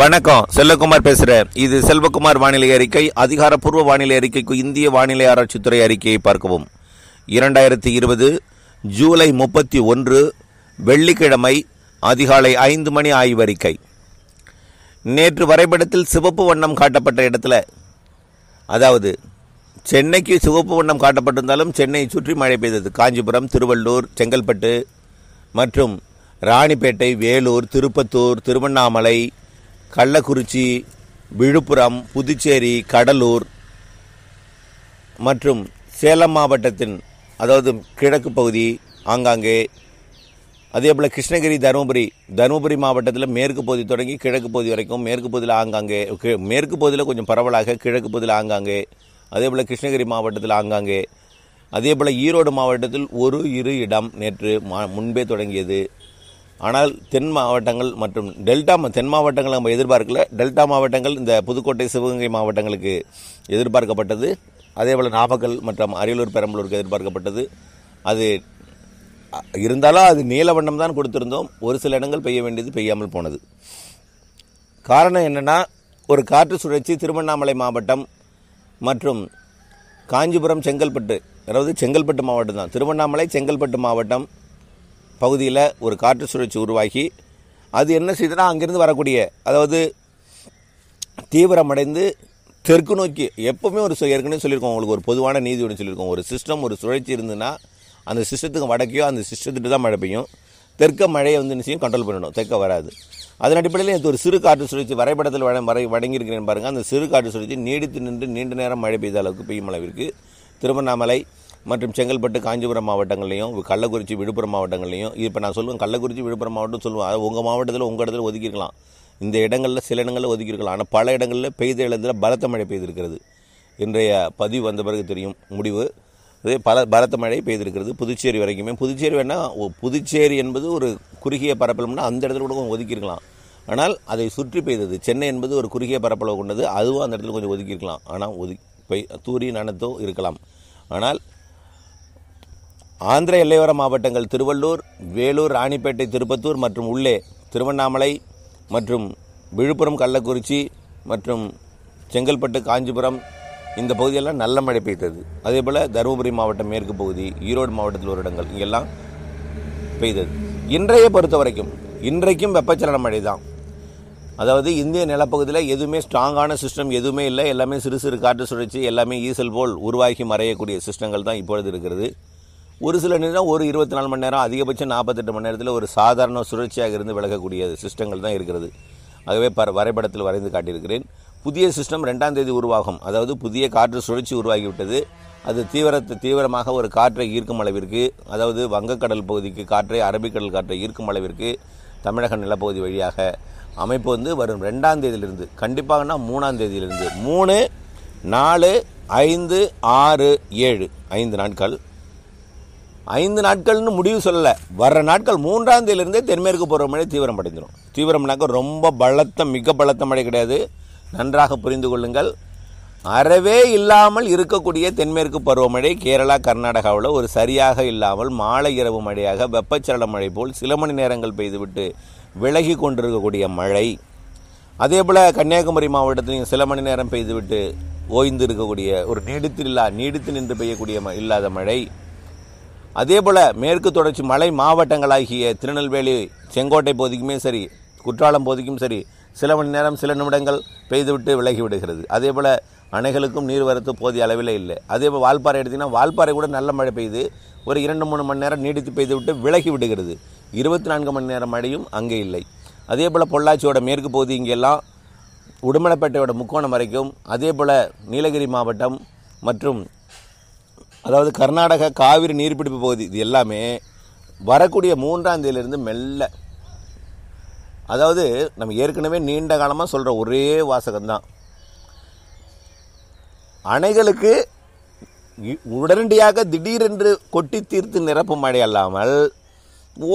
வணக்கம் செல்வகுமார் பேசுகிறேன் இது செல்வகுமார் வானிலை அறிக்கை அதிகாரப்பூர்வ வானிலை அறிக்கைக்கு இந்திய வானிலை ஆராய்ச்சித்துறை அறிக்கையை பார்க்கவும் இரண்டாயிரத்தி இருபது ஜூலை முப்பத்தி ஒன்று வெள்ளிக்கிழமை அதிகாலை ஐந்து மணி ஆய்வறிக்கை நேற்று வரைபடத்தில் சிவப்பு வண்ணம் காட்டப்பட்ட இடத்துல அதாவது சென்னைக்கு சிவப்பு வண்ணம் காட்டப்பட்டிருந்தாலும் சென்னையை சுற்றி மழை பெய்தது காஞ்சிபுரம் திருவள்ளூர் செங்கல்பட்டு மற்றும் ராணிப்பேட்டை வேலூர் திருப்பத்தூர் திருவண்ணாமலை கள்ளக்குறிச்சி விழுப்புரம் புதுச்சேரி கடலூர் மற்றும் சேலம் மாவட்டத்தின் அதாவது கிழக்கு பகுதி ஆங்காங்கே அதே போல் கிருஷ்ணகிரி தருமபுரி தருமபுரி மாவட்டத்தில் மேற்கு பகுதி தொடங்கி கிழக்கு பகுதி வரைக்கும் மேற்கு பகுதியில் ஆங்காங்கே மேற்கு பகுதியில் கொஞ்சம் பரவலாக கிழக்கு பகுதியில் ஆங்காங்கே அதே போல் கிருஷ்ணகிரி மாவட்டத்தில் ஆங்காங்கே அதே போல் ஈரோடு மாவட்டத்தில் ஒரு இரு இடம் நேற்று மா முன்பே தொடங்கியது ஆனால் தென் மாவட்டங்கள் மற்றும் டெல்டா தென் மாவட்டங்கள் நம்ம எதிர்பார்க்கல டெல்டா மாவட்டங்கள் இந்த புதுக்கோட்டை சிவகங்கை மாவட்டங்களுக்கு எதிர்பார்க்கப்பட்டது அதே போல் நாமக்கல் மற்றும் அரியலூர் பெரம்பலூருக்கு எதிர்பார்க்கப்பட்டது அது இருந்தாலும் அது நீலவண்ணம் தான் கொடுத்துருந்தோம் ஒரு சில இடங்கள் பெய்ய வேண்டியது பெய்யாமல் போனது காரணம் என்னென்னா ஒரு காற்று சுழற்சி திருவண்ணாமலை மாவட்டம் மற்றும் காஞ்சிபுரம் செங்கல்பட்டு அதாவது செங்கல்பட்டு மாவட்டம் தான் திருவண்ணாமலை செங்கல்பட்டு மாவட்டம் பகுதியில் ஒரு காற்று சுழற்சி உருவாகி அது என்ன செய்யுதுன்னா அங்கேருந்து வரக்கூடிய அதாவது தீவிரமடைந்து தெற்கு நோக்கி எப்போவுமே ஒரு ஏற்கனவே சொல்லியிருக்கோம் உங்களுக்கு ஒரு பொதுவான நீதி ஒன்று சொல்லியிருக்கோம் ஒரு சிஸ்டம் ஒரு சுழற்சி இருந்ததுன்னா அந்த சிஸ்டத்துக்கு வடக்கையோ அந்த சிஸ்டத்துட்டு தான் மழை பெய்யும் தெற்க மழையை வந்து நிச்சயம் கண்ட்ரோல் பண்ணணும் தெற்க வராது அதன் அடிப்படையில் எனக்கு ஒரு சிறு காற்று சுழற்சி வரைபடத்தில் வட வரை வடங்கியிருக்கிறேன் பாருங்கள் அந்த சிறு காற்று சுழற்சி நீடித்து நின்று நீண்ட நேரம் மழை பெய்த அளவுக்கு பெய்யும் அளவிற்கு திருவண்ணாமலை மற்றும் செங்கல்பட்டு காஞ்சிபுரம் மாவட்டங்கள்லையும் கள்ளக்குறிச்சி விழுப்புரம் மாவட்டங்கள்லையும் இப்போ நான் சொல்லுவேன் கள்ளக்குறிச்சி விழுப்புரம் மாவட்டம் சொல்லுவேன் அது உங்கள் மாவட்டத்தில் உங்கள் இடத்துல ஒதுக்கிருக்கலாம் இந்த இடங்களில் சில இடங்களில் ஒதுக்கியிருக்கலாம் ஆனால் பல இடங்களில் பெய்த இடத்துல பலத்த மழை பெய்திருக்கிறது இன்றைய பதிவு வந்த பிறகு தெரியும் முடிவு அதே பல பலத்த மழை பெய்திருக்கிறது புதுச்சேரி வரைக்குமே புதுச்சேரி வேணால் புதுச்சேரி என்பது ஒரு குறுகிய பரப்பளம்னா அந்த இடத்துல கூட கொஞ்சம் ஒதுக்கியிருக்கலாம் ஆனால் அதை சுற்றி பெய்தது சென்னை என்பது ஒரு குறுகிய பரப்பளவு கொண்டது அதுவும் அந்த இடத்துல கொஞ்சம் ஒதுக்கியிருக்கலாம் ஆனால் ஒதுக்கி பெய் தூரி இருக்கலாம் ஆனால் ஆந்திர எல்லையோர மாவட்டங்கள் திருவள்ளூர் வேலூர் ராணிப்பேட்டை திருப்பத்தூர் மற்றும் உள்ளே திருவண்ணாமலை மற்றும் விழுப்புரம் கள்ளக்குறிச்சி மற்றும் செங்கல்பட்டு காஞ்சிபுரம் இந்த பகுதியெல்லாம் நல்ல மழை பெய்தது அதே போல் தருமபுரி மாவட்டம் மேற்கு பகுதி ஈரோடு மாவட்டத்தில் ஒரு இடங்கள் இங்கெல்லாம் பெய்தது இன்றைய பொறுத்த வரைக்கும் இன்றைக்கும் வெப்பச்சலன மழை தான் அதாவது இந்திய நிலப்பகுதியில் எதுவுமே ஸ்ட்ராங்கான சிஸ்டம் எதுவுமே இல்லை எல்லாமே சிறு சிறு காற்று சுழற்சி எல்லாமே ஈசல் போல் உருவாகி மறையக்கூடிய சிஸ்டங்கள் தான் இப்பொழுது இருக்கிறது ஒரு சில நேரம் ஒரு இருபத்தி நாலு மணி நேரம் அதிகபட்சம் நாற்பத்தெட்டு மணி நேரத்தில் ஒரு சாதாரண சுழற்சியாக இருந்து விலகக்கூடிய சிஸ்டங்கள் தான் இருக்கிறது ஆகவே ப வரைபடத்தில் வரைந்து காட்டியிருக்கிறேன் புதிய சிஸ்டம் ரெண்டாம் தேதி உருவாகும் அதாவது புதிய காற்று சுழற்சி உருவாகிவிட்டது அது தீவிரத்தை தீவிரமாக ஒரு காற்றை ஈர்க்கும் அளவிற்கு அதாவது வங்கக்கடல் பகுதிக்கு காற்றை அரபிக்கடல் காற்றை ஈர்க்கும் அளவிற்கு தமிழக நிலப்பகுதி வழியாக அமைப்பு வந்து வரும் ரெண்டாம் தேதியிலிருந்து கண்டிப்பாகனா மூணாம் தேதியிலிருந்து மூணு நாலு ஐந்து ஆறு ஏழு ஐந்து நாட்கள் ஐந்து நாட்கள்னு முடிவு சொல்லலை வர்ற நாட்கள் மூன்றாம் தேதியிலிருந்தே தென்மேற்கு போகிற மழை தீவிரம் அடைந்துடும் தீவிரம்னாக்க ரொம்ப பலத்த மிக பலத்த மழை கிடையாது நன்றாக புரிந்து கொள்ளுங்கள் அறவே இல்லாமல் இருக்கக்கூடிய தென்மேற்கு பருவமழை கேரளா கர்நாடகாவில் ஒரு சரியாக இல்லாமல் மாலை இரவு மழையாக வெப்பச்சலன மழை போல் சில மணி நேரங்கள் பெய்துவிட்டு விலகி கொண்டிருக்கக்கூடிய மழை அதே போல் கன்னியாகுமரி மாவட்டத்திலையும் சில மணி நேரம் பெய்துவிட்டு ஓய்ந்து இருக்கக்கூடிய ஒரு நீடித்து இல்லா நீடித்து நின்று பெய்யக்கூடிய இல்லாத மழை அதேபோல மேற்கு தொடர்ச்சி மலை மாவட்டங்களாகிய திருநெல்வேலி செங்கோட்டை போதிக்குமே சரி குற்றாலம் போதிக்கும் சரி சில மணி நேரம் சில நிமிடங்கள் பெய்துவிட்டு விலகி விடுகிறது அதே போல் அணைகளுக்கும் நீர்வரத்து போதிய அளவில் இல்லை அதே போல் வால்பாறை எடுத்திங்கன்னா வால்பாறை கூட நல்ல மழை பெய்யுது ஒரு இரண்டு மூணு மணி நேரம் நீடித்து பெய்துவிட்டு விலகி விடுகிறது இருபத்தி நான்கு மணி நேரம் மழையும் அங்கே இல்லை அதே போல் பொள்ளாச்சியோட மேற்கு பகுதி இங்கெல்லாம் உடுமலைப்பேட்டையோட முக்கோணம் வரைக்கும் அதே போல் நீலகிரி மாவட்டம் மற்றும் அதாவது கர்நாடக காவிரி நீர்பிடிப்பு பகுதி இது எல்லாமே வரக்கூடிய மூன்றாம் தேதியிலிருந்து மெல்ல அதாவது நம்ம ஏற்கனவே நீண்ட காலமாக சொல்கிற ஒரே வாசகம்தான் அணைகளுக்கு உடனடியாக திடீரென்று கொட்டி தீர்த்து நிரப்பும் மழை அல்லாமல்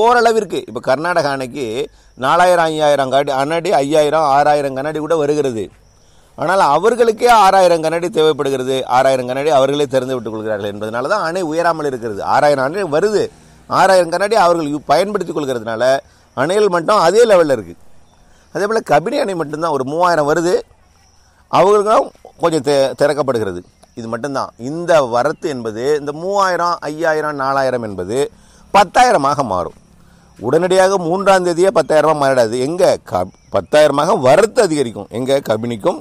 ஓரளவிற்கு இப்போ கர்நாடக அணைக்கு நாலாயிரம் ஐயாயிரம் கடி அணடி ஐயாயிரம் ஆறாயிரம் கண்ணாடி கூட வருகிறது ஆனால் அவர்களுக்கே ஆறாயிரம் கண்ணாடி தேவைப்படுகிறது ஆறாயிரம் கண்ணாடி அவர்களே திறந்து விட்டுக் கொள்கிறார்கள் என்பதனால தான் அணை உயராமல் இருக்கிறது ஆறாயிரம் அணை வருது ஆறாயிரம் கண்ணாடி அவர்கள் பயன்படுத்திக் கொள்கிறதுனால அணைகள் மட்டும் அதே லெவலில் இருக்குது அதே போல் கபினி அணை மட்டும்தான் ஒரு மூவாயிரம் வருது அவர்களுக்கும் கொஞ்சம் தெ திறக்கப்படுகிறது இது மட்டும்தான் இந்த வரத்து என்பது இந்த மூவாயிரம் ஐயாயிரம் நாலாயிரம் என்பது பத்தாயிரமாக மாறும் உடனடியாக மூன்றாம் தேதியே பத்தாயிரமாக மாறிடாது எங்கே க பத்தாயிரமாக வரத்து அதிகரிக்கும் எங்கே கபினிக்கும்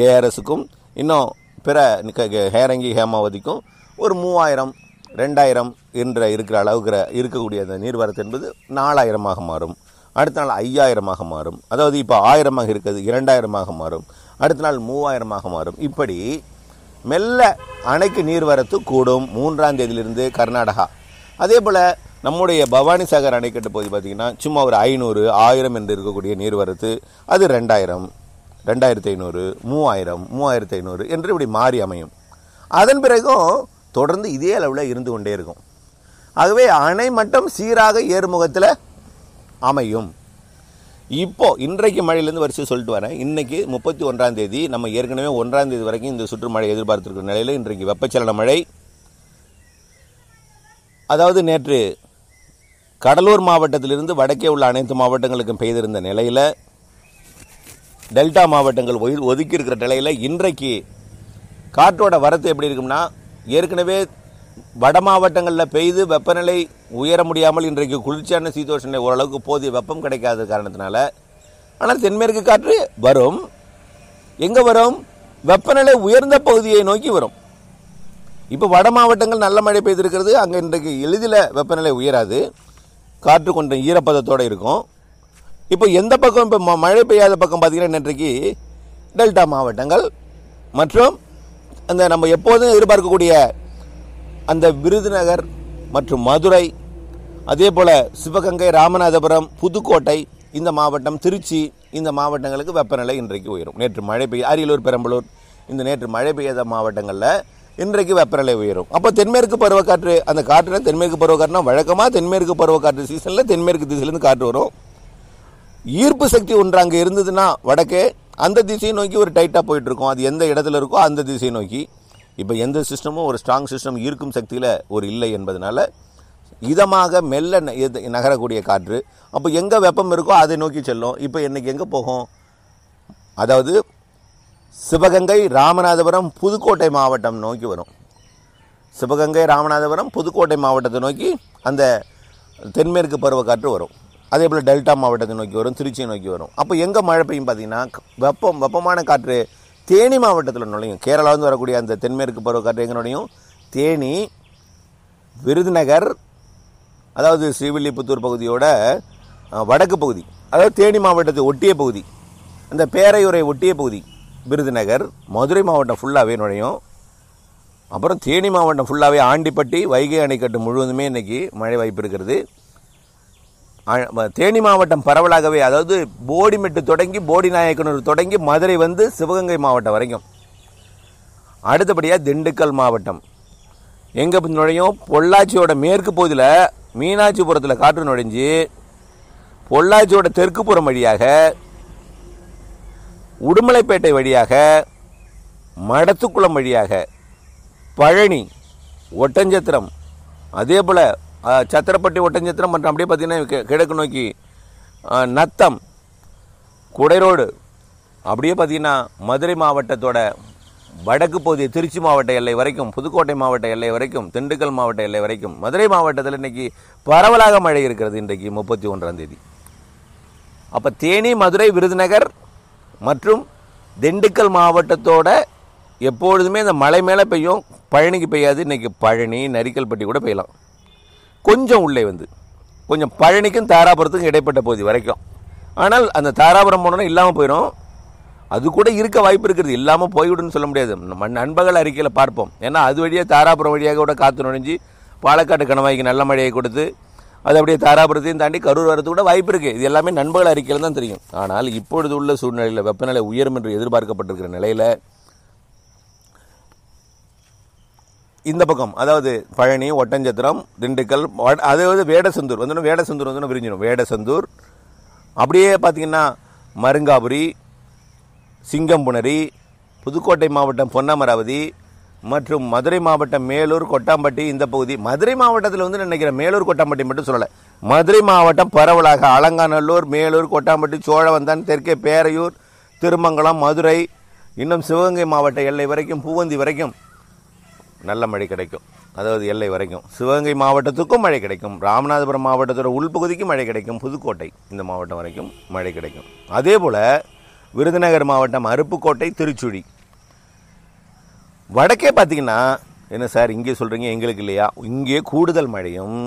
கேஆர்எஸுக்கும் இன்னும் பிற ஹேரங்கி ஹேமாவதிக்கும் ஒரு மூவாயிரம் ரெண்டாயிரம் என்ற இருக்கிற அளவுக்கு இருக்கக்கூடிய அந்த நீர்வரத்து என்பது நாலாயிரமாக மாறும் அடுத்த நாள் ஐயாயிரமாக மாறும் அதாவது இப்போ ஆயிரமாக இருக்கிறது இரண்டாயிரமாக மாறும் அடுத்த நாள் மூவாயிரமாக மாறும் இப்படி மெல்ல அணைக்கு நீர்வரத்து கூடும் மூன்றாம் தேதியிலிருந்து கர்நாடகா அதே போல் நம்முடைய பவானி சாகர் அணைக்கட்டு பகுதி பார்த்திங்கன்னா சும்மா ஒரு ஐநூறு ஆயிரம் என்று இருக்கக்கூடிய நீர்வரத்து அது ரெண்டாயிரம் ரெண்டாயிரத்தி ஐநூறு மூவாயிரம் மூவாயிரத்தி ஐநூறு என்று இப்படி மாறி அமையும் அதன் பிறகும் தொடர்ந்து இதே அளவில் இருந்து கொண்டே இருக்கும் ஆகவே அணை மட்டும் சீராக ஏறுமுகத்தில் அமையும் இப்போ இன்றைக்கு மழையிலேருந்து வரிசை சொல்லிட்டு வரேன் இன்றைக்கி முப்பத்தி ஒன்றாம் தேதி நம்ம ஏற்கனவே ஒன்றாம் தேதி வரைக்கும் இந்த சுற்றுமழை எதிர்பார்த்துருக்க நிலையில் இன்றைக்கு வெப்பச்சலன மழை அதாவது நேற்று கடலூர் மாவட்டத்திலிருந்து வடக்கே உள்ள அனைத்து மாவட்டங்களுக்கும் பெய்திருந்த நிலையில் டெல்டா மாவட்டங்கள் ஒதுக்கி இருக்கிற நிலையில் இன்றைக்கு காற்றோட வரத்து எப்படி இருக்கும்னா ஏற்கனவே வட மாவட்டங்களில் பெய்து வெப்பநிலை உயர முடியாமல் இன்றைக்கு குளிர்ச்சியான சீதோஷனை ஓரளவுக்கு போதிய வெப்பம் கிடைக்காத காரணத்தினால ஆனால் தென்மேற்கு காற்று வரும் எங்கே வரும் வெப்பநிலை உயர்ந்த பகுதியை நோக்கி வரும் இப்போ வட மாவட்டங்கள் நல்ல மழை பெய்திருக்கிறது அங்கே இன்றைக்கு எளிதில் வெப்பநிலை உயராது காற்று கொஞ்சம் ஈரப்பதத்தோடு இருக்கும் இப்போ எந்த பக்கம் இப்போ மழை பெய்யாத பக்கம் பார்த்திங்கன்னா இன்றைக்கு டெல்டா மாவட்டங்கள் மற்றும் அந்த நம்ம எப்போதும் எதிர்பார்க்கக்கூடிய அந்த விருதுநகர் மற்றும் மதுரை அதே போல் சிவகங்கை ராமநாதபுரம் புதுக்கோட்டை இந்த மாவட்டம் திருச்சி இந்த மாவட்டங்களுக்கு வெப்பநிலை இன்றைக்கு உயரும் நேற்று மழை பெய்ய அரியலூர் பெரம்பலூர் இந்த நேற்று மழை பெய்யாத மாவட்டங்களில் இன்றைக்கு வெப்பநிலை உயரும் அப்போ தென்மேற்கு பருவக்காற்று அந்த காற்றுனா தென்மேற்கு பருவக்காற்றுனா வழக்கமாக தென்மேற்கு பருவக்காற்று சீசனில் தென்மேற்கு திசையிலேருந்து காற்று வரும் ஈர்ப்பு சக்தி ஒன்று அங்கே இருந்ததுன்னா வடக்கே அந்த திசையை நோக்கி ஒரு டைட்டாக போயிட்டு இருக்கும் அது எந்த இடத்துல இருக்கோ அந்த திசையை நோக்கி இப்போ எந்த சிஸ்டமும் ஒரு ஸ்ட்ராங் சிஸ்டம் ஈர்க்கும் சக்தியில் ஒரு இல்லை என்பதனால இதமாக மெல்ல நகரக்கூடிய காற்று அப்போ எங்கே வெப்பம் இருக்கோ அதை நோக்கி செல்லும் இப்போ இன்றைக்கி எங்கே போகும் அதாவது சிவகங்கை ராமநாதபுரம் புதுக்கோட்டை மாவட்டம் நோக்கி வரும் சிவகங்கை ராமநாதபுரம் புதுக்கோட்டை மாவட்டத்தை நோக்கி அந்த தென்மேற்கு பருவக்காற்று வரும் அதே போல் டெல்டா மாவட்டத்தை நோக்கி வரும் திருச்சியை நோக்கி வரும் அப்போ எங்கே மழை பெய்யும் பார்த்தீங்கன்னா வெப்பம் வெப்பமான காற்று தேனி மாவட்டத்தில் நுழையும் கேரளாவிலிருந்து வரக்கூடிய அந்த தென்மேற்கு பருவ காற்று எங்கே நுழையும் தேனி விருதுநகர் அதாவது ஸ்ரீவில்லிபுத்தூர் பகுதியோட வடக்கு பகுதி அதாவது தேனி மாவட்டத்தை ஒட்டிய பகுதி அந்த பேரையூரை ஒட்டிய பகுதி விருதுநகர் மதுரை மாவட்டம் ஃபுல்லாகவே நுழையும் அப்புறம் தேனி மாவட்டம் ஃபுல்லாகவே ஆண்டிப்பட்டி வைகை அணைக்கட்டு முழுவதுமே இன்றைக்கி மழை வாய்ப்பு இருக்கிறது தேனி மாவட்டம் பரவலாகவே அதாவது போடிமெட்டு தொடங்கி போடி நாயக்கனூர் தொடங்கி மதுரை வந்து சிவகங்கை மாவட்டம் வரைக்கும் அடுத்தபடியாக திண்டுக்கல் மாவட்டம் எங்கே நுழையும் பொள்ளாச்சியோட மேற்கு பகுதியில் மீனாட்சிபுரத்தில் காற்று நுழைஞ்சி பொள்ளாச்சியோட தெற்குப்புறம் வழியாக உடுமலைப்பேட்டை வழியாக மடத்துக்குளம் வழியாக பழனி ஒட்டஞ்சத்திரம் அதே போல் சத்திரப்பட்டி ஒட்டஞ்சத்திரம் மற்றும் அப்படியே பார்த்தீங்கன்னா கிழக்கு நோக்கி நத்தம் குடைரோடு அப்படியே பார்த்தீங்கன்னா மதுரை மாவட்டத்தோட வடக்கு பகுதி திருச்சி மாவட்ட எல்லை வரைக்கும் புதுக்கோட்டை மாவட்ட எல்லை வரைக்கும் திண்டுக்கல் மாவட்ட எல்லை வரைக்கும் மதுரை மாவட்டத்தில் இன்றைக்கி பரவலாக மழை இருக்கிறது இன்றைக்கு முப்பத்தி ஒன்றாம் தேதி அப்போ தேனி மதுரை விருதுநகர் மற்றும் திண்டுக்கல் மாவட்டத்தோட எப்பொழுதுமே இந்த மலை மேலே பெய்யும் பழனிக்கு பெய்யாது இன்றைக்கி பழனி நரிக்கல்பட்டி கூட பெய்யலாம் கொஞ்சம் உள்ளே வந்து கொஞ்சம் பழனிக்கும் தாராபுரத்துக்கும் இடைப்பட்ட பகுதி வரைக்கும் ஆனால் அந்த தாராபுரம் போனோன்னா இல்லாமல் போயிடும் அது கூட இருக்க வாய்ப்பு இருக்கிறது இல்லாமல் போய்விடுன்னு சொல்ல முடியாது நம்ம நண்பர்கள் அறிக்கையில் பார்ப்போம் ஏன்னா அது வழியாக தாராபுரம் வழியாக கூட காற்று நுழைஞ்சி பாலக்காட்டு கணவாய்க்கு நல்ல மழையை கொடுத்து அது அப்படியே தாராபுரத்தையும் தாண்டி கரூர் வரத்து கூட வாய்ப்பு இருக்குது இது எல்லாமே நண்பர்கள் அறிக்கையில் தான் தெரியும் ஆனால் இப்பொழுது உள்ள சூழ்நிலையில் வெப்பநிலை உயரும் என்று எதிர்பார்க்கப்பட்டிருக்கிற நிலையில் இந்த பக்கம் அதாவது பழனி ஒட்டஞ்சத்திரம் திண்டுக்கல் அதாவது வேடசந்தூர் வந்து வேடசந்தூர் வந்து பிரிஞ்சிடும் வேடசந்தூர் அப்படியே பார்த்தீங்கன்னா மருங்காபுரி சிங்கம்புணரி புதுக்கோட்டை மாவட்டம் பொன்னமராவதி மற்றும் மதுரை மாவட்டம் மேலூர் கொட்டாம்பட்டி இந்த பகுதி மதுரை மாவட்டத்தில் வந்து நினைக்கிறேன் மேலூர் கொட்டாம்பட்டி மட்டும் சொல்லலை மதுரை மாவட்டம் பரவலாக அலங்காநல்லூர் மேலூர் கொட்டாம்பட்டி சோழவந்தான் தெற்கே பேரையூர் திருமங்கலம் மதுரை இன்னும் சிவகங்கை மாவட்ட எல்லை வரைக்கும் பூவந்தி வரைக்கும் நல்ல மழை கிடைக்கும் அதாவது எல்லை வரைக்கும் சிவகங்கை மாவட்டத்துக்கும் மழை கிடைக்கும் ராமநாதபுரம் மாவட்டத்தோட உள்பகுதிக்கும் மழை கிடைக்கும் புதுக்கோட்டை இந்த மாவட்டம் வரைக்கும் மழை கிடைக்கும் அதே போல் விருதுநகர் மாவட்டம் அருப்புக்கோட்டை திருச்சுழி வடக்கே பார்த்தீங்கன்னா என்ன சார் இங்கே சொல்கிறீங்க எங்களுக்கு இல்லையா இங்கே கூடுதல் மழையும்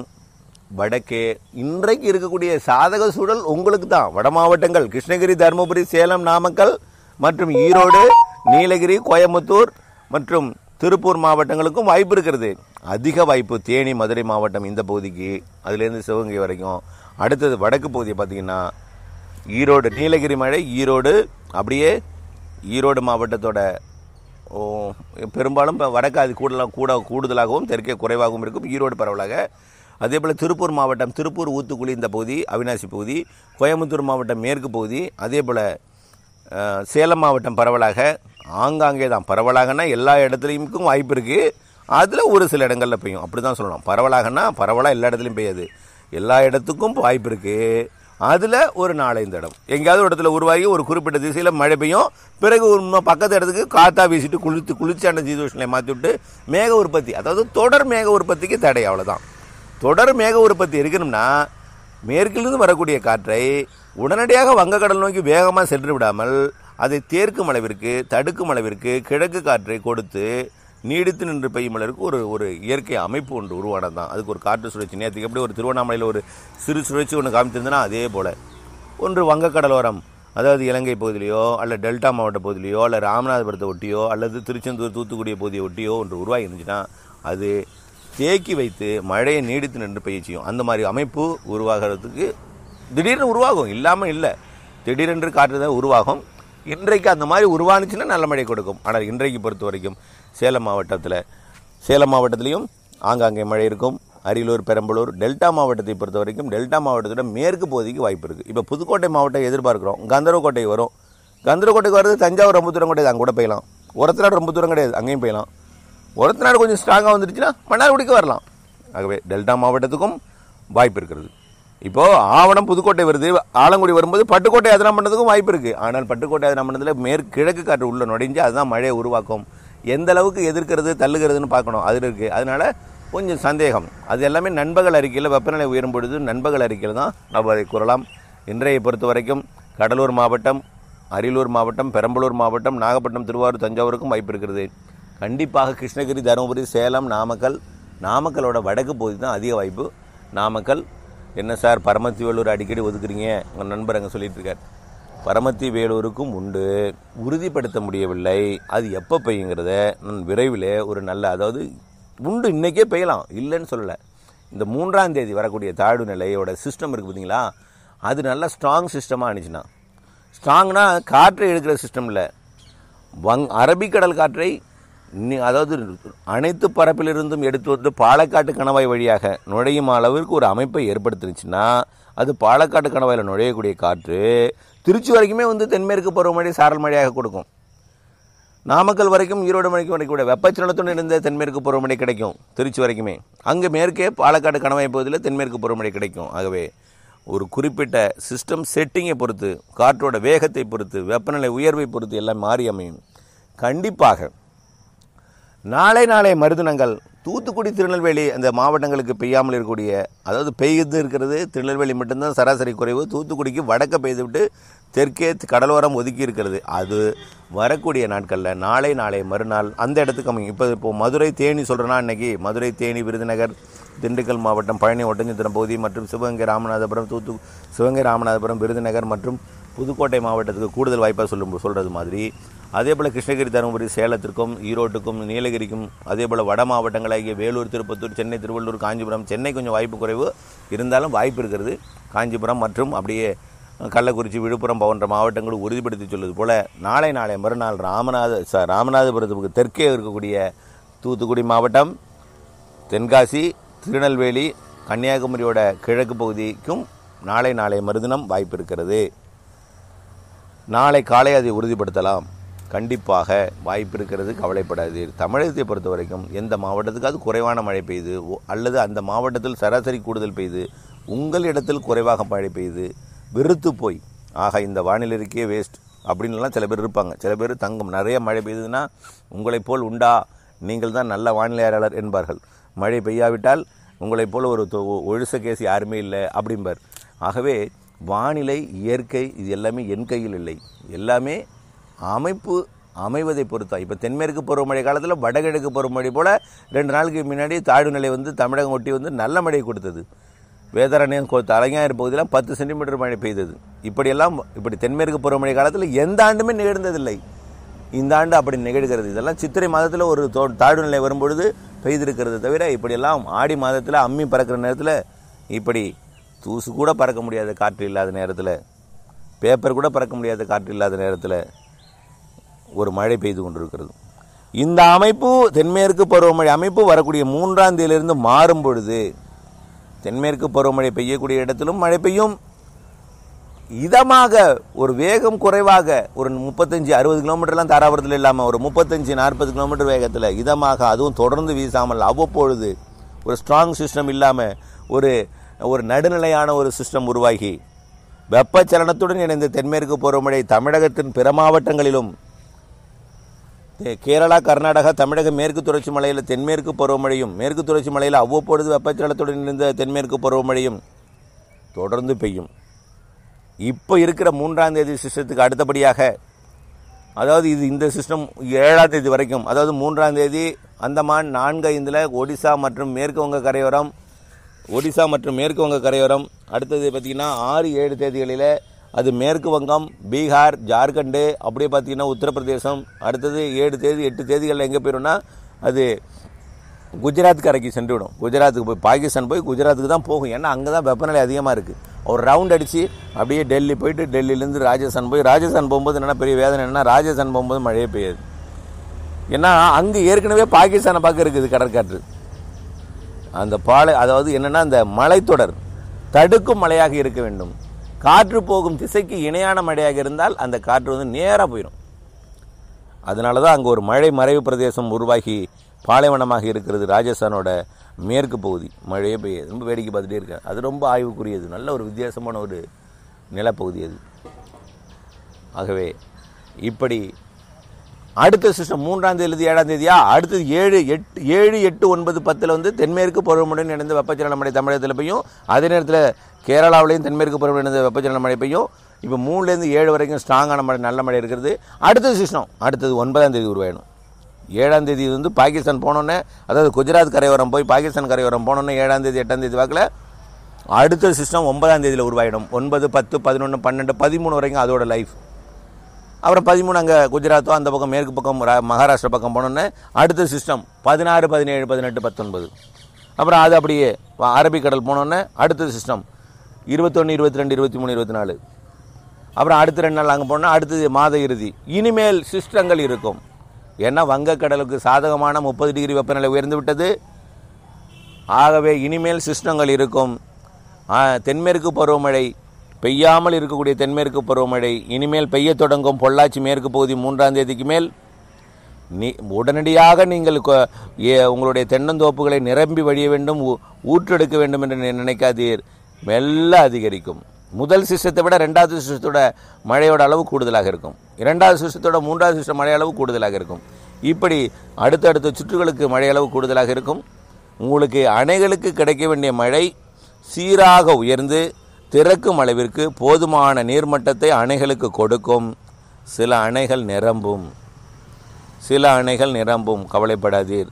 வடக்கே இன்றைக்கு இருக்கக்கூடிய சாதக சூழல் உங்களுக்கு தான் வட மாவட்டங்கள் கிருஷ்ணகிரி தருமபுரி சேலம் நாமக்கல் மற்றும் ஈரோடு நீலகிரி கோயம்புத்தூர் மற்றும் திருப்பூர் மாவட்டங்களுக்கும் வாய்ப்பு இருக்கிறது அதிக வாய்ப்பு தேனி மதுரை மாவட்டம் இந்த பகுதிக்கு அதுலேருந்து சிவகங்கை வரைக்கும் அடுத்தது வடக்கு பகுதியை பார்த்திங்கன்னா ஈரோடு நீலகிரி மலை ஈரோடு அப்படியே ஈரோடு மாவட்டத்தோட பெரும்பாலும் இப்போ வடக்கு அது கூடலாம் கூட கூடுதலாகவும் தெற்கே குறைவாகவும் இருக்கும் ஈரோடு பரவலாக அதே போல் திருப்பூர் மாவட்டம் திருப்பூர் ஊத்துக்குழி இந்த பகுதி அவினாசி பகுதி கோயம்புத்தூர் மாவட்டம் மேற்கு பகுதி அதே போல் சேலம் மாவட்டம் பரவலாக ஆங்காங்கே தான் பரவலாகனா எல்லா இடத்துலையும் வாய்ப்பு இருக்குது அதில் ஒரு சில இடங்களில் பெய்யும் அப்படி தான் சொல்லணும் பரவலாகனா பரவலாக எல்லா இடத்துலையும் பெய்யாது எல்லா இடத்துக்கும் வாய்ப்பு இருக்குது அதில் ஒரு நாலஞ்சு இடம் எங்கேயாவது ஒரு இடத்துல உருவாகி ஒரு குறிப்பிட்ட திசையில் மழை பெய்யும் பிறகு ஒரு பக்கத்து இடத்துக்கு காற்றா வீசிட்டு குளித்து குளிர்ச்சியான சீதோஷனை மாற்றி விட்டு மேக உற்பத்தி அதாவது தொடர் மேக உற்பத்திக்கு தடை அவ்வளோதான் தொடர் மேக உற்பத்தி இருக்கணும்னா மேற்கிலிருந்து வரக்கூடிய காற்றை உடனடியாக வங்கக்கடல் நோக்கி வேகமாக சென்று விடாமல் அதை தேர்க்கும் அளவிற்கு தடுக்கும் அளவிற்கு கிழக்கு காற்றை கொடுத்து நீடித்து நின்று பெய்யும் அளவிற்கு ஒரு ஒரு இயற்கை அமைப்பு ஒன்று உருவானது தான் அதுக்கு ஒரு காற்று சுழற்சி நேற்றுக்கு எப்படி ஒரு திருவண்ணாமலையில் ஒரு சிறு சுழற்சி ஒன்று காமிச்சிருந்ததுன்னா அதே போல் ஒன்று வங்கக்கடலோரம் அதாவது இலங்கை பகுதியிலையோ அல்ல டெல்டா மாவட்ட பகுதியிலையோ அல்ல ராமநாதபுரத்தை ஒட்டியோ அல்லது திருச்செந்தூர் தூத்துக்குடி பகுதியை ஒட்டியோ ஒன்று உருவாகி இருந்துச்சுன்னா அது தேக்கி வைத்து மழையை நீடித்து நின்று பெய்ய செய்யும் அந்த மாதிரி அமைப்பு உருவாகிறதுக்கு திடீர்னு உருவாகும் இல்லாமல் இல்லை திடீரென்று காற்று தான் உருவாகும் இன்றைக்கு அந்த மாதிரி உருவானுச்சுன்னா நல்ல மழை கொடுக்கும் ஆனால் இன்றைக்கு பொறுத்த வரைக்கும் சேலம் மாவட்டத்தில் சேலம் மாவட்டத்திலையும் ஆங்காங்கே மழை இருக்கும் அரியலூர் பெரம்பலூர் டெல்டா மாவட்டத்தை பொறுத்த வரைக்கும் டெல்டா மாவட்டத்தோட மேற்கு பகுதிக்கு வாய்ப்பு இருக்குது இப்போ புதுக்கோட்டை மாவட்டம் எதிர்பார்க்குறோம் கந்தரவக்கோட்டை வரும் கந்தரவக்கோட்டைக்கு வர்றது தஞ்சாவூர் ரொம்ப தூரம் கிடையாது அங்கே கூட போயிடலாம் உரத்தநாடு ரொம்ப தூரம் கிடையாது அங்கேயும் போயிடலாம் உரத்தநாடு கொஞ்சம் ஸ்ட்ராங்காக வந்துருச்சுன்னா மன்னார்குடிக்கு வரலாம் ஆகவே டெல்டா மாவட்டத்துக்கும் வாய்ப்பு இருக்கிறது இப்போது ஆவணம் புதுக்கோட்டை வருது ஆலங்குடி வரும்போது பட்டுக்கோட்டை எதனா பண்ணுறதுக்கும் வாய்ப்பு இருக்குது ஆனால் பட்டுக்கோட்டை எதனா பண்ணுறதுல கிழக்கு காற்று உள்ள நுடைஞ்சு அதுதான் மழையை உருவாக்கும் எந்த அளவுக்கு எதிர்க்கிறது தள்ளுகிறதுன்னு பார்க்கணும் அது இருக்குது அதனால் கொஞ்சம் சந்தேகம் அது எல்லாமே நண்பகல் அறிக்கையில் வெப்பநிலை உயரும் பொழுது நண்பகல் அறிக்கையில் தான் நம்ம அதை கூறலாம் இன்றைய பொறுத்த வரைக்கும் கடலூர் மாவட்டம் அரியலூர் மாவட்டம் பெரம்பலூர் மாவட்டம் நாகப்பட்டினம் திருவாரூர் தஞ்சாவூருக்கும் வாய்ப்பு இருக்கிறது கண்டிப்பாக கிருஷ்ணகிரி தருமபுரி சேலம் நாமக்கல் நாமக்கலோட வடக்கு பகுதி தான் அதிக வாய்ப்பு நாமக்கல் என்ன சார் பரமத்தி வேலூர் அடிக்கடி ஒதுக்குறீங்க உங்கள் நண்பர் அங்கே சொல்லிட்டு இருக்கார் பரமத்தி வேலூருக்கும் உண்டு உறுதிப்படுத்த முடியவில்லை அது எப்போ பெய்யுங்கிறத நான் விரைவில் ஒரு நல்ல அதாவது உண்டு இன்றைக்கே பெய்யலாம் இல்லைன்னு சொல்லலை இந்த மூன்றாம் தேதி வரக்கூடிய தாழ்வு நிலையோட சிஸ்டம் இருக்குது பார்த்தீங்களா அது நல்லா ஸ்ட்ராங் சிஸ்டமாக ஆனிச்சுன்னா ஸ்ட்ராங்னா காற்றை எடுக்கிற சிஸ்டம் இல்லை வங் அரபிக்கடல் காற்றை அதாவது அனைத்து பரப்பிலிருந்தும் எடுத்து வந்து பாலக்காட்டு கணவாய் வழியாக நுழையும் அளவிற்கு ஒரு அமைப்பை ஏற்படுத்திருச்சுன்னா அது பாலக்காட்டு கணவாயில் நுழையக்கூடிய காற்று திருச்சி வரைக்குமே வந்து தென்மேற்கு பருவமழை சாரல் மழையாக கொடுக்கும் நாமக்கல் வரைக்கும் ஈரோடு மணிக்கு வரைக்கும் வெப்பச்சலனத்துடன் இருந்த தென்மேற்கு பருவமழை கிடைக்கும் திருச்சி வரைக்குமே அங்கே மேற்கே பாலக்காடு கணவாய் பகுதியில் தென்மேற்கு பருவமழை கிடைக்கும் ஆகவே ஒரு குறிப்பிட்ட சிஸ்டம் செட்டிங்கை பொறுத்து காற்றோட வேகத்தை பொறுத்து வெப்பநிலை உயர்வை பொறுத்து எல்லாம் மாறி அமையும் கண்டிப்பாக நாளை நாளை மருதினங்கள் தூத்துக்குடி திருநெல்வேலி அந்த மாவட்டங்களுக்கு பெய்யாமல் இருக்கக்கூடிய அதாவது பெய்து இருக்கிறது திருநெல்வேலி மட்டும்தான் சராசரி குறைவு தூத்துக்குடிக்கு வடக்க பெய்துவிட்டு தெற்கே கடலோரம் ஒதுக்கி இருக்கிறது அது வரக்கூடிய நாட்களில் நாளை நாளை மறுநாள் அந்த இடத்துக்கு அமையும் இப்போ இப்போ மதுரை தேனி சொல்கிறேன்னா இன்றைக்கி மதுரை தேனி விருதுநகர் திண்டுக்கல் மாவட்டம் பழனி ஒட்டஞ்சத்திரம் பகுதி மற்றும் சிவகங்கை ராமநாதபுரம் தூத்து சிவகங்கை ராமநாதபுரம் விருதுநகர் மற்றும் புதுக்கோட்டை மாவட்டத்துக்கு கூடுதல் வாய்ப்பாக சொல்லும் சொல்கிறது மாதிரி அதே போல் கிருஷ்ணகிரி தருமபுரி சேலத்திற்கும் ஈரோட்டுக்கும் நீலகிரிக்கும் அதே போல் வட மாவட்டங்களாகிய வேலூர் திருப்பத்தூர் சென்னை திருவள்ளூர் காஞ்சிபுரம் சென்னை கொஞ்சம் வாய்ப்பு குறைவு இருந்தாலும் வாய்ப்பு இருக்கிறது காஞ்சிபுரம் மற்றும் அப்படியே கள்ளக்குறிச்சி விழுப்புரம் போன்ற மாவட்டங்கள் உறுதிப்படுத்தி சொல்வது போல் நாளை நாளை மறுநாள் ராமநாத ராமநாதபுரத்துக்கு தெற்கே இருக்கக்கூடிய தூத்துக்குடி மாவட்டம் தென்காசி திருநெல்வேலி கன்னியாகுமரியோட கிழக்கு பகுதிக்கும் நாளை நாளை மறுதினம் வாய்ப்பு இருக்கிறது நாளை காலை அதை உறுதிப்படுத்தலாம் கண்டிப்பாக வாய்ப்பு இருக்கிறது கவலைப்படாது தமிழகத்தை பொறுத்த வரைக்கும் எந்த மாவட்டத்துக்காவது குறைவான மழை பெய்யுது அல்லது அந்த மாவட்டத்தில் சராசரி கூடுதல் பெய்யுது உங்கள் இடத்தில் குறைவாக மழை பெய்யுது வெறுத்து போய் ஆக இந்த வானிலை இருக்கே வேஸ்ட் அப்படின்லாம் சில பேர் இருப்பாங்க சில பேர் தங்கும் நிறைய மழை பெய்யுதுன்னா உங்களைப் போல் உண்டா நீங்கள் தான் நல்ல வானிலையாளர் என்பார்கள் மழை பெய்யாவிட்டால் உங்களைப் போல் ஒரு ஒழுச கேஸ் யாருமே இல்லை அப்படிம்பார் ஆகவே வானிலை இயற்கை இது எல்லாமே என் கையில் இல்லை எல்லாமே அமைப்பு அமைவதை பொறுத்தா இப்போ தென்மேற்கு பருவமழை காலத்தில் வடகிழக்கு பருவமழை போல் ரெண்டு நாளுக்கு முன்னாடி தாழ்வுநிலை வந்து தமிழகம் ஒட்டி வந்து நல்ல மழை கொடுத்தது வேதாரண்யம் தலைஞாயிறு பகுதியில் பத்து சென்டிமீட்டர் மழை பெய்தது இப்படியெல்லாம் இப்படி தென்மேற்கு பருவமழை காலத்தில் எந்த ஆண்டுமே நிகழ்ந்ததில்லை இந்த ஆண்டு அப்படி நிகழ்கிறது இதெல்லாம் சித்திரை மாதத்தில் ஒரு தோ தாழ்வுநிலை வரும்பொழுது பெய்திருக்கிறது தவிர இப்படியெல்லாம் ஆடி மாதத்தில் அம்மி பறக்கிற நேரத்தில் இப்படி தூசு கூட பறக்க முடியாத காற்று இல்லாத நேரத்தில் பேப்பர் கூட பறக்க முடியாத காற்று இல்லாத நேரத்தில் ஒரு மழை பெய்து கொண்டிருக்கிறது இந்த அமைப்பு தென்மேற்கு பருவமழை அமைப்பு வரக்கூடிய மூன்றாம் தேதியிலிருந்து மாறும் பொழுது தென்மேற்கு பருவமழை பெய்யக்கூடிய இடத்திலும் மழை பெய்யும் இதமாக ஒரு வேகம் குறைவாக ஒரு முப்பத்தஞ்சு அறுபது கிலோமீட்டர்லாம் தாராபுரத்தில் இல்லாமல் ஒரு முப்பத்தஞ்சு நாற்பது கிலோமீட்டர் வேகத்தில் இதமாக அதுவும் தொடர்ந்து வீசாமல் அவ்வப்பொழுது ஒரு ஸ்ட்ராங் சிஸ்டம் இல்லாமல் ஒரு ஒரு நடுநிலையான ஒரு சிஸ்டம் உருவாகி வெப்பச்சலனத்துடன் இணைந்த தென்மேற்கு பருவமழை தமிழகத்தின் பிற மாவட்டங்களிலும் கேரளா கர்நாடகா தமிழக மேற்கு தொடர்ச்சி மலையில் தென்மேற்கு பருவமழையும் மேற்கு தொடர்ச்சி மலையில் அவ்வப்பொழுது வெப்பச்சலத்துடன் இருந்த தென்மேற்கு பருவமழையும் தொடர்ந்து பெய்யும் இப்போ இருக்கிற மூன்றாம் தேதி சிஸ்டத்துக்கு அடுத்தபடியாக அதாவது இது இந்த சிஸ்டம் ஏழாம் தேதி வரைக்கும் அதாவது மூன்றாம் தேதி அந்தமான் நான்கு ஐந்தில் ஒடிசா மற்றும் மேற்கு வங்க கரையோரம் ஒடிசா மற்றும் மேற்கு வங்க கரையோரம் அடுத்தது பார்த்திங்கன்னா ஆறு ஏழு தேதிகளில் அது மேற்கு வங்கம் பீகார் ஜார்க்கண்டு அப்படியே பார்த்தீங்கன்னா உத்தரப்பிரதேசம் அடுத்தது ஏழு தேதி எட்டு தேதிகளில் எங்கே போயிடும்னா அது குஜராத் கரைக்கு சென்றுவிடும் குஜராத்துக்கு போய் பாகிஸ்தான் போய் குஜராத்துக்கு தான் போகும் ஏன்னா அங்கே தான் வெப்பநிலை அதிகமாக இருக்குது ஒரு ரவுண்ட் அடித்து அப்படியே டெல்லி போயிட்டு டெல்லியிலேருந்து ராஜஸ்தான் போய் ராஜஸ்தான் போகும்போது என்னென்னா பெரிய வேதனை என்னென்னா ராஜஸ்தான் போகும்போது மழையே பெய்யாது ஏன்னா அங்கே ஏற்கனவே பாகிஸ்தானை பார்க்க இருக்குது கடற்காற்று அந்த பாலை அதாவது என்னென்னா அந்த மலைத்தொடர் தடுக்கும் மழையாக இருக்க வேண்டும் காற்று போகும் திசைக்கு இணையான மழையாக இருந்தால் அந்த காற்று வந்து நேராக போயிடும் அதனால தான் அங்கே ஒரு மழை மறைவு பிரதேசம் உருவாகி பாலைவனமாக இருக்கிறது ராஜஸ்தானோட மேற்கு பகுதி மழையே பெய்ய ரொம்ப வேடிக்கை பார்த்துட்டே இருக்கேன் அது ரொம்ப ஆய்வுக்குரியது நல்ல ஒரு வித்தியாசமான ஒரு நிலப்பகுதி அது ஆகவே இப்படி அடுத்த சிஸ்டம் மூன்றாம் தேதி ஏழாம் தேதியா அடுத்தது ஏழு எட்டு ஏழு எட்டு ஒன்பது பத்தில் வந்து தென்மேற்கு பருவமுடன் இணைந்த வெப்பச்சலன மழை தமிழகத்தில் பெய்யும் அதே நேரத்தில் கேரளாவிலையும் தென்மேற்கு பருவம் இணைந்த வெப்பச்சலன மழை பெய்யும் இப்போ மூணுலேருந்து ஏழு வரைக்கும் ஸ்ட்ராங்கான மழை நல்ல மழை இருக்கிறது அடுத்தது சிஸ்டம் அடுத்தது ஒன்பதாம் தேதி உருவாயிடும் ஏழாம் தேதி வந்து பாகிஸ்தான் போனோன்னே அதாவது குஜராத் கரையோரம் போய் பாகிஸ்தான் கரையோரம் போனோன்னே ஏழாம் தேதி எட்டாம் தேதி பார்க்கல அடுத்த சிஸ்டம் ஒன்பதாம் தேதியில் உருவாயிடும் ஒன்பது பத்து பதினொன்று பன்னெண்டு பதிமூணு வரைக்கும் அதோட லைஃப் அப்புறம் பதிமூணு அங்கே குஜராத்தோ அந்த பக்கம் மேற்கு பக்கம் மகாராஷ்டிரா பக்கம் போனோன்னே அடுத்த சிஸ்டம் பதினாறு பதினேழு பதினெட்டு பத்தொன்பது அப்புறம் அது அப்படியே அரபிக்கடல் போனோன்னே அடுத்த சிஸ்டம் இருபத்தொன்று இருபத்தி ரெண்டு இருபத்தி மூணு இருபத்தி நாலு அப்புறம் அடுத்த ரெண்டு நாள் அங்கே போனால் அடுத்தது மாத இறுதி இனிமேல் சிஸ்டங்கள் இருக்கும் ஏன்னா வங்கக்கடலுக்கு சாதகமான முப்பது டிகிரி வெப்பநிலை உயர்ந்து விட்டது ஆகவே இனிமேல் சிஸ்டங்கள் இருக்கும் தென்மேற்கு பருவமழை பெய்யாமல் இருக்கக்கூடிய தென்மேற்கு பருவமழை இனிமேல் பெய்ய தொடங்கும் பொள்ளாச்சி மேற்கு பகுதி மூன்றாம் தேதிக்கு மேல் நீ உடனடியாக நீங்கள் உங்களுடைய தென்னந்தோப்புகளை நிரம்பி வழிய வேண்டும் ஊற்றெடுக்க வேண்டும் என்று நினைக்காதீர் மெல்ல அதிகரிக்கும் முதல் சிஸ்டத்தை விட ரெண்டாவது சிஸ்டத்தோட மழையோட அளவு கூடுதலாக இருக்கும் இரண்டாவது சிஸ்டத்தோட மூன்றாவது சிஸ்டம் மழை அளவு கூடுதலாக இருக்கும் இப்படி அடுத்தடுத்த சுற்றுகளுக்கு மழை அளவு கூடுதலாக இருக்கும் உங்களுக்கு அணைகளுக்கு கிடைக்க வேண்டிய மழை சீராக உயர்ந்து திறக்கும் அளவிற்கு போதுமான நீர்மட்டத்தை அணைகளுக்கு கொடுக்கும் சில அணைகள் நிரம்பும் சில அணைகள் நிரம்பும் கவலைப்படாதீர்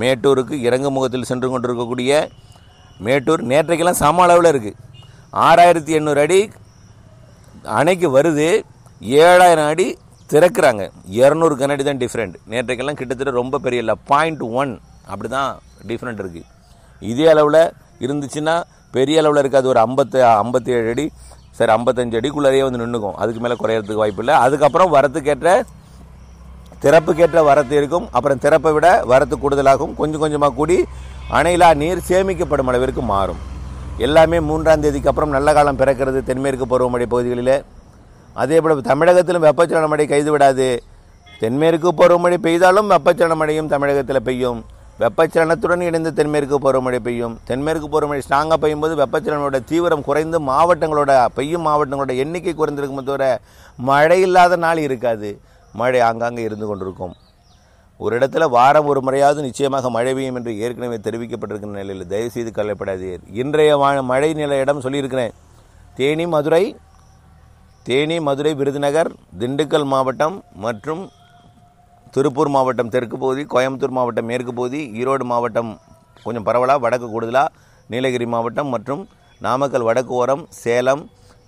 மேட்டூருக்கு இறங்கு முகத்தில் சென்று கொண்டிருக்கக்கூடிய மேட்டூர் நேற்றைக்கெல்லாம் சம அளவில் இருக்குது ஆறாயிரத்தி எண்ணூறு அடி அணைக்கு வருது ஏழாயிரம் அடி திறக்கிறாங்க இரநூறு கனடி தான் டிஃப்ரெண்ட் நேற்றைக்கெல்லாம் கிட்டத்தட்ட ரொம்ப பெரிய இல்லை பாயிண்ட் ஒன் அப்படி தான் டிஃப்ரெண்ட் இருக்குது இதே அளவில் இருந்துச்சுன்னா பெரிய அளவில் இருக்காது ஒரு ஐம்பத்து ஐம்பத்தி ஏழு அடி சரி ஐம்பத்தஞ்சு அடிக்குள்ளரையே வந்து நின்றுக்கும் அதுக்கு மேலே குறையிறதுக்கு வாய்ப்பு இல்லை அதுக்கப்புறம் வரத்துக்கேற்ற திறப்புக்கேற்ற வரத்து இருக்கும் அப்புறம் திறப்பை விட வரத்து கூடுதலாகும் கொஞ்சம் கொஞ்சமாக கூடி அணையிலா நீர் சேமிக்கப்படும் அளவிற்கு மாறும் எல்லாமே மூன்றாம் தேதிக்கு அப்புறம் நல்ல காலம் பிறக்கிறது தென்மேற்கு பருவமழை பகுதிகளில் அதே போல் தமிழகத்திலும் வெப்பச்சலன மழை கைது விடாது தென்மேற்கு பருவமழை பெய்தாலும் வெப்பச்சலன மழையும் தமிழகத்தில் பெய்யும் வெப்பச்சலனத்துடன் இணைந்து தென்மேற்கு பருவமழை பெய்யும் தென்மேற்கு பருவமழை ஸ்ட்ராங்காக பெய்யும் போது வெப்பச்சலனோட தீவிரம் குறைந்து மாவட்டங்களோட பெய்யும் மாவட்டங்களோட எண்ணிக்கை குறைந்திருக்கும் தவிர மழை இல்லாத நாள் இருக்காது மழை ஆங்காங்கே இருந்து கொண்டிருக்கும் ஒரு இடத்துல வாரம் ஒரு முறையாவது நிச்சயமாக மழை பெய்யும் என்று ஏற்கனவே தெரிவிக்கப்பட்டிருக்கிற நிலையில் தயவுசெய்து கவலைப்படாதீர் இன்றைய மழை நில இடம் சொல்லியிருக்கிறேன் தேனி மதுரை தேனி மதுரை விருதுநகர் திண்டுக்கல் மாவட்டம் மற்றும் திருப்பூர் மாவட்டம் தெற்கு பகுதி கோயம்புத்தூர் மாவட்டம் மேற்கு பகுதி ஈரோடு மாவட்டம் கொஞ்சம் பரவலாக வடக்கு கூடுதலாக நீலகிரி மாவட்டம் மற்றும் நாமக்கல் வடக்கு ஓரம் சேலம்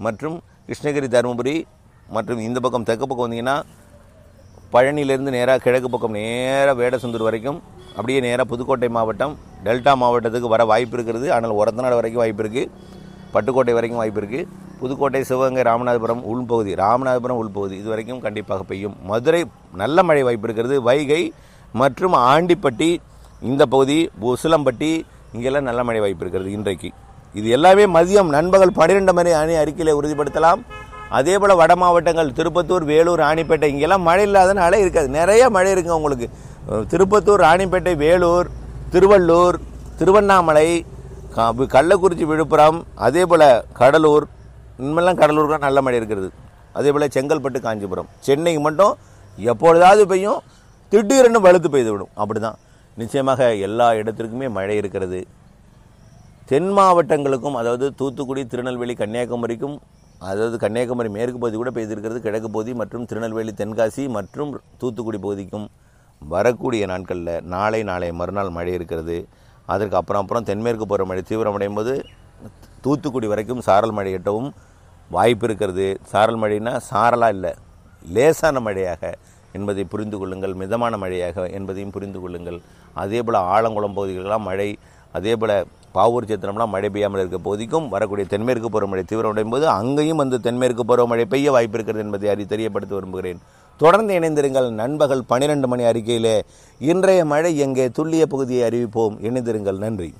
மற்றும் கிருஷ்ணகிரி தருமபுரி மற்றும் இந்த பக்கம் தெற்கு பக்கம் வந்தீங்கன்னா பழனியிலேருந்து நேராக கிழக்கு பக்கம் நேராக வேடசுந்தூர் வரைக்கும் அப்படியே நேராக புதுக்கோட்டை மாவட்டம் டெல்டா மாவட்டத்துக்கு வர வாய்ப்பு இருக்கிறது ஆனால் உரத்த நாள் வரைக்கும் வாய்ப்பு இருக்குது பட்டுக்கோட்டை வரைக்கும் வாய்ப்பு இருக்குது புதுக்கோட்டை சிவகங்கை ராமநாதபுரம் உள்பகுதி ராமநாதபுரம் உள்பகுதி இது வரைக்கும் கண்டிப்பாக பெய்யும் மதுரை நல்ல மழை வாய்ப்பு இருக்கிறது வைகை மற்றும் ஆண்டிப்பட்டி இந்த பகுதி உசிலம்பட்டி இங்கெல்லாம் நல்ல மழை வாய்ப்பு இருக்கிறது இன்றைக்கு இது எல்லாமே மதியம் நண்பகல் பனிரெண்டு மணி அணி அறிக்கையில் உறுதிப்படுத்தலாம் அதே போல் வட மாவட்டங்கள் திருப்பத்தூர் வேலூர் ராணிப்பேட்டை இங்கெல்லாம் மழை இல்லாதனால இருக்காது நிறைய மழை இருக்குங்க உங்களுக்கு திருப்பத்தூர் ராணிப்பேட்டை வேலூர் திருவள்ளூர் திருவண்ணாமலை கள்ளக்குறிச்சி விழுப்புரம் அதே போல் கடலூர் இனிமேலாம் கடலூருக்கு நல்ல மழை இருக்கிறது அதே போல் செங்கல்பட்டு காஞ்சிபுரம் சென்னைக்கு மட்டும் எப்பொழுதாவது பெய்யும் திடீர்னு வலுத்து பெய்து விடும் அப்படி தான் நிச்சயமாக எல்லா இடத்திற்குமே மழை இருக்கிறது தென் மாவட்டங்களுக்கும் அதாவது தூத்துக்குடி திருநெல்வேலி கன்னியாகுமரிக்கும் அதாவது கன்னியாகுமரி மேற்கு பகுதி கூட பெய்திருக்கிறது கிழக்கு பகுதி மற்றும் திருநெல்வேலி தென்காசி மற்றும் தூத்துக்குடி பகுதிக்கும் வரக்கூடிய நாட்களில் நாளை நாளை மறுநாள் மழை இருக்கிறது அதற்கு அப்புறம் அப்புறம் தென்மேற்கு பருவமழை தீவிரமடையும் போது தூத்துக்குடி வரைக்கும் சாரல் மழை எட்டவும் வாய்ப்பு இருக்கிறது சாரல் மழைனா சாரலாக இல்லை லேசான மழையாக என்பதை புரிந்து கொள்ளுங்கள் மிதமான மழையாக என்பதையும் புரிந்து கொள்ளுங்கள் அதே போல் ஆலங்குளம் பகுதிகளெலாம் மழை அதே போல் பாவூர் சேத்திரம்லாம் மழை பெய்யாமல் இருக்க போதிக்கும் வரக்கூடிய தென்மேற்கு பருவமழை தீவிரமடையும் போது அங்கேயும் வந்து தென்மேற்கு பருவமழை பெய்ய வாய்ப்பு இருக்கிறது என்பதை அறி தெரியப்படுத்த விரும்புகிறேன் தொடர்ந்து இணைந்திருங்கள் நண்பகல் பனிரெண்டு மணி அறிக்கையிலே இன்றைய மழை எங்கே துல்லிய பகுதியை அறிவிப்போம் இணைந்திருங்கள் நன்றி